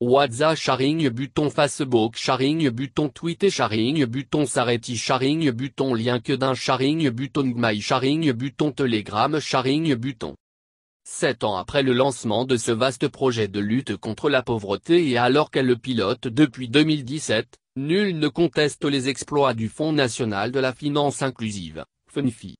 WhatsApp sharing button Facebook sharing button Twitter sharing button Sareti sharing button d'un, sharing button Gmail, sharing button Telegram sharing button. Sept ans après le lancement de ce vaste projet de lutte contre la pauvreté et alors qu'elle le pilote depuis 2017, nul ne conteste les exploits du Fonds national de la finance inclusive, Funfi.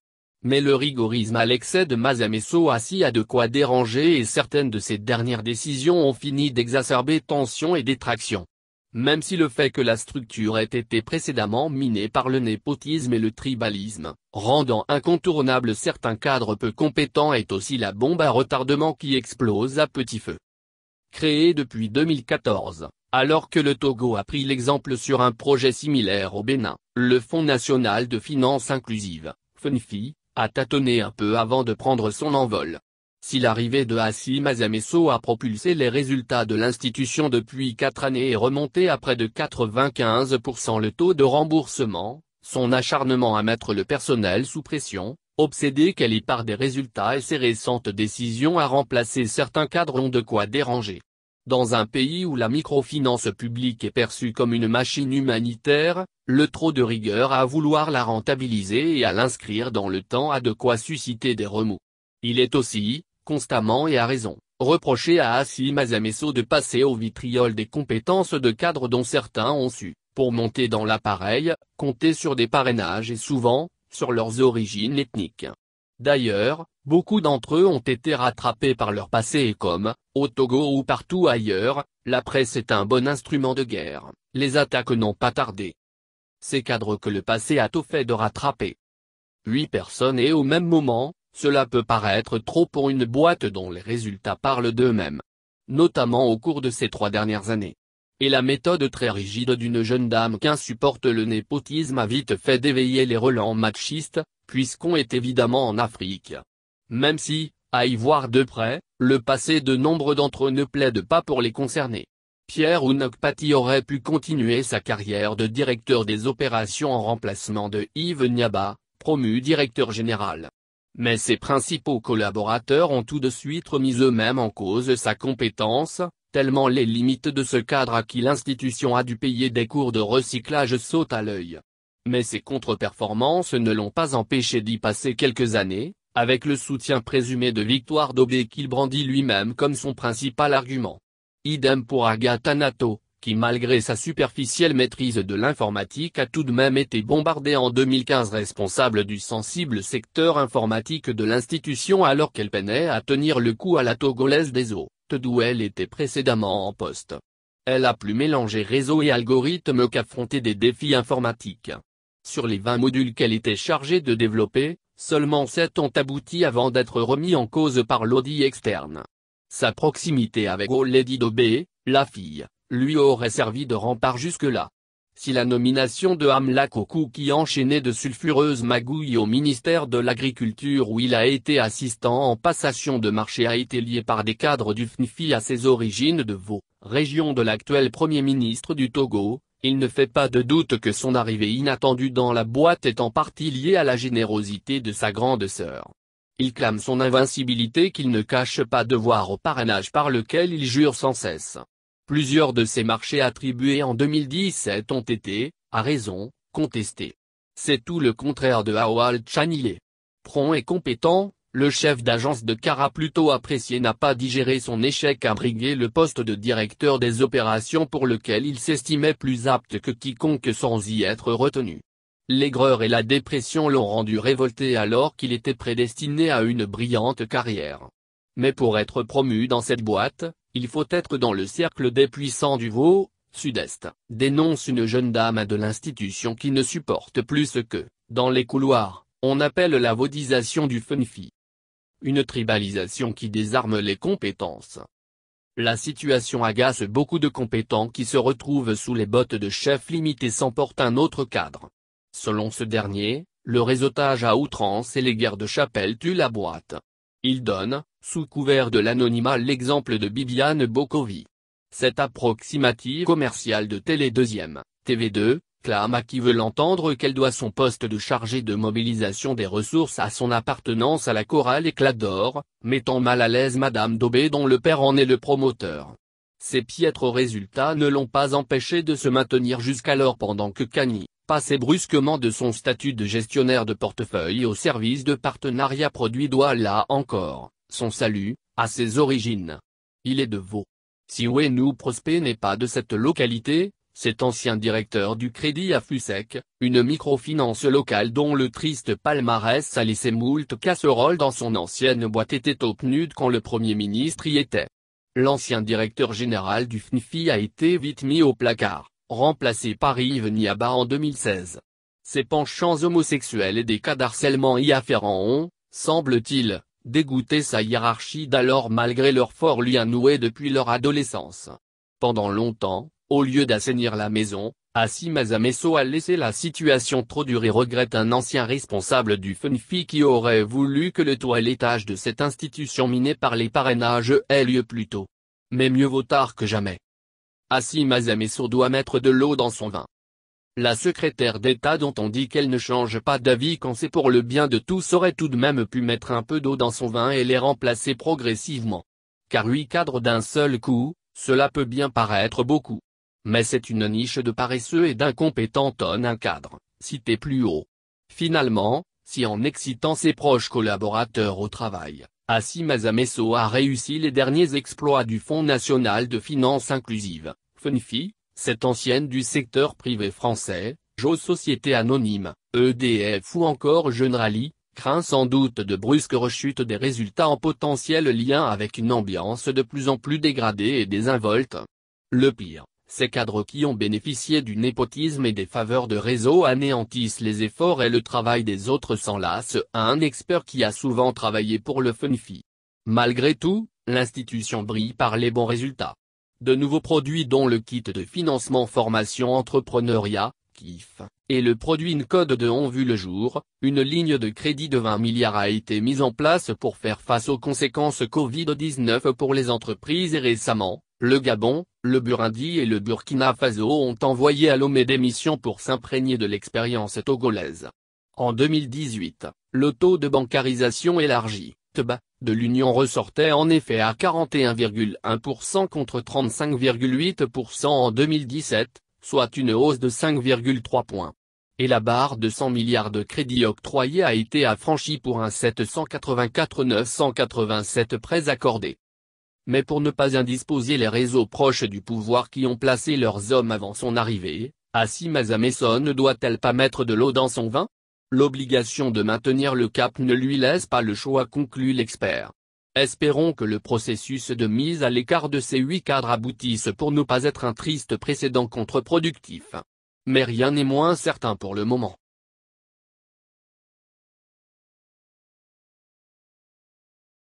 Mais le rigorisme à l'excès de Mazamesso assis a de quoi déranger et certaines de ses dernières décisions ont fini d'exacerber tensions et détractions. Même si le fait que la structure ait été précédemment minée par le népotisme et le tribalisme, rendant incontournable certains cadres peu compétents est aussi la bombe à retardement qui explose à petit feu. Créé depuis 2014, alors que le Togo a pris l'exemple sur un projet similaire au Bénin, le Fonds national de finances inclusive, FNFI, a tâtonné un peu avant de prendre son envol. Si l'arrivée de Hassim mazamesso a propulsé les résultats de l'institution depuis quatre années et remonté à près de 95% le taux de remboursement, son acharnement à mettre le personnel sous pression, obsédé qu'elle y par des résultats et ses récentes décisions à remplacer certains cadres ont de quoi déranger. Dans un pays où la microfinance publique est perçue comme une machine humanitaire, le trop de rigueur à vouloir la rentabiliser et à l'inscrire dans le temps a de quoi susciter des remous. Il est aussi, constamment et à raison, reproché à Assim Azamesso de passer au vitriol des compétences de cadres dont certains ont su, pour monter dans l'appareil, compter sur des parrainages et souvent, sur leurs origines ethniques. D'ailleurs, beaucoup d'entre eux ont été rattrapés par leur passé et comme, au Togo ou partout ailleurs, la presse est un bon instrument de guerre, les attaques n'ont pas tardé. Ces cadres que le passé a tout fait de rattraper. Huit personnes et au même moment, cela peut paraître trop pour une boîte dont les résultats parlent d'eux-mêmes. Notamment au cours de ces trois dernières années. Et la méthode très rigide d'une jeune dame qu'insupporte le népotisme a vite fait d'éveiller les relents machistes, puisqu'on est évidemment en Afrique. Même si, à y voir de près, le passé de nombre d'entre eux ne plaide pas pour les concernés. Pierre Ounokpati aurait pu continuer sa carrière de directeur des opérations en remplacement de Yves Niaba, promu directeur général. Mais ses principaux collaborateurs ont tout de suite remis eux-mêmes en cause sa compétence, tellement les limites de ce cadre à qui l'institution a dû payer des cours de recyclage sautent à l'œil mais ses contre-performances ne l'ont pas empêché d'y passer quelques années, avec le soutien présumé de Victoire Daubé qu'il brandit lui-même comme son principal argument. Idem pour Agatha Nato, qui malgré sa superficielle maîtrise de l'informatique a tout de même été bombardée en 2015 responsable du sensible secteur informatique de l'institution alors qu'elle peinait à tenir le coup à la togolaise des eaux, d'où elle était précédemment en poste. Elle a plus mélangé réseau et algorithme qu'affronter des défis informatiques. Sur les 20 modules qu'elle était chargée de développer, seulement 7 ont abouti avant d'être remis en cause par l'audit externe. Sa proximité avec Lady Dobé, la fille, lui aurait servi de rempart jusque-là. Si la nomination de Hamla Koku qui enchaînait de sulfureuses magouilles au ministère de l'Agriculture où il a été assistant en passation de marché a été liée par des cadres du FNFI à ses origines de Vaud, région de l'actuel Premier ministre du Togo, il ne fait pas de doute que son arrivée inattendue dans la boîte est en partie liée à la générosité de sa grande sœur. Il clame son invincibilité qu'il ne cache pas de voir au parrainage par lequel il jure sans cesse. Plusieurs de ses marchés attribués en 2017 ont été, à raison, contestés. C'est tout le contraire de Howard Chanillet, Prompt et compétent, le chef d'agence de Cara plutôt apprécié n'a pas digéré son échec à briguer le poste de directeur des opérations pour lequel il s'estimait plus apte que quiconque sans y être retenu. L'aigreur et la dépression l'ont rendu révolté alors qu'il était prédestiné à une brillante carrière. Mais pour être promu dans cette boîte, il faut être dans le cercle des puissants du veau, sud-est, dénonce une jeune dame de l'institution qui ne supporte plus ce que, dans les couloirs, on appelle la vaudisation du funfi une tribalisation qui désarme les compétences. La situation agace beaucoup de compétents qui se retrouvent sous les bottes de chefs limités sans porte un autre cadre. Selon ce dernier, le réseautage à outrance et les guerres de chapelle tuent la boîte. Il donne, sous couvert de l'anonymat l'exemple de Bibiane Bokovi. Cette approximative commerciale de Télé 2 TV2, à qui veut l'entendre qu'elle doit son poste de chargée de mobilisation des ressources à son appartenance à la chorale Éclat d'Or, mettant mal à l'aise Madame Daubé dont le père en est le promoteur. Ces piètres résultats ne l'ont pas empêché de se maintenir jusqu'alors pendant que cani, passé brusquement de son statut de gestionnaire de portefeuille au service de partenariat produit doit là encore, son salut, à ses origines. Il est de vous. Si Wenou prospect n'est pas de cette localité, cet ancien directeur du Crédit à Fusec, une microfinance locale dont le triste palmarès a laissé moult casseroles dans son ancienne boîte était au PNUD quand le Premier ministre y était. L'ancien directeur général du FNFI a été vite mis au placard, remplacé par Yves Niaba en 2016. Ses penchants homosexuels et des cas d'harcèlement y afférents ont, semble-t-il, dégoûté sa hiérarchie d'alors malgré leur fort lien noué depuis leur adolescence. Pendant longtemps, au lieu d'assainir la maison, Assi Mazamesso a laissé la situation trop dure et regrette un ancien responsable du FUNFI qui aurait voulu que le toit l'étage de cette institution minée par les parrainages ait lieu plus tôt. Mais mieux vaut tard que jamais. Assi Mazamesso doit mettre de l'eau dans son vin. La secrétaire d'État dont on dit qu'elle ne change pas d'avis quand c'est pour le bien de tous aurait tout de même pu mettre un peu d'eau dans son vin et les remplacer progressivement. Car huit cadres d'un seul coup, cela peut bien paraître beaucoup. Mais c'est une niche de paresseux et d'incompétents tonne un cadre, cité plus haut. Finalement, si en excitant ses proches collaborateurs au travail, Assim Azamesso a réussi les derniers exploits du Fonds National de Finances Inclusive, FUNFI, cette ancienne du secteur privé français, JO Société Anonyme, EDF ou encore Jeune craint sans doute de brusques rechutes des résultats en potentiel lien avec une ambiance de plus en plus dégradée et désinvolte. Le pire, ces cadres qui ont bénéficié du népotisme et des faveurs de réseau anéantissent les efforts et le travail des autres s'enlacent à un expert qui a souvent travaillé pour le FUNFI. Malgré tout, l'institution brille par les bons résultats. De nouveaux produits dont le kit de financement formation entrepreneuriat, KIF, et le produit Incode de ont vu le jour, une ligne de crédit de 20 milliards a été mise en place pour faire face aux conséquences Covid-19 pour les entreprises et récemment, le Gabon, le Burundi et le Burkina Faso ont envoyé à l'OME des missions pour s'imprégner de l'expérience togolaise. En 2018, le taux de bancarisation élargi, TBA, de l'Union ressortait en effet à 41,1% contre 35,8% en 2017, soit une hausse de 5,3 points. Et la barre de 100 milliards de crédits octroyés a été affranchie pour un 784 987 prêts accordés mais pour ne pas indisposer les réseaux proches du pouvoir qui ont placé leurs hommes avant son arrivée, Assim Mazamesson ne doit-elle pas mettre de l'eau dans son vin L'obligation de maintenir le cap ne lui laisse pas le choix conclut l'expert. Espérons que le processus de mise à l'écart de ces huit cadres aboutisse pour ne pas être un triste précédent contre-productif. Mais rien n'est moins certain pour le moment.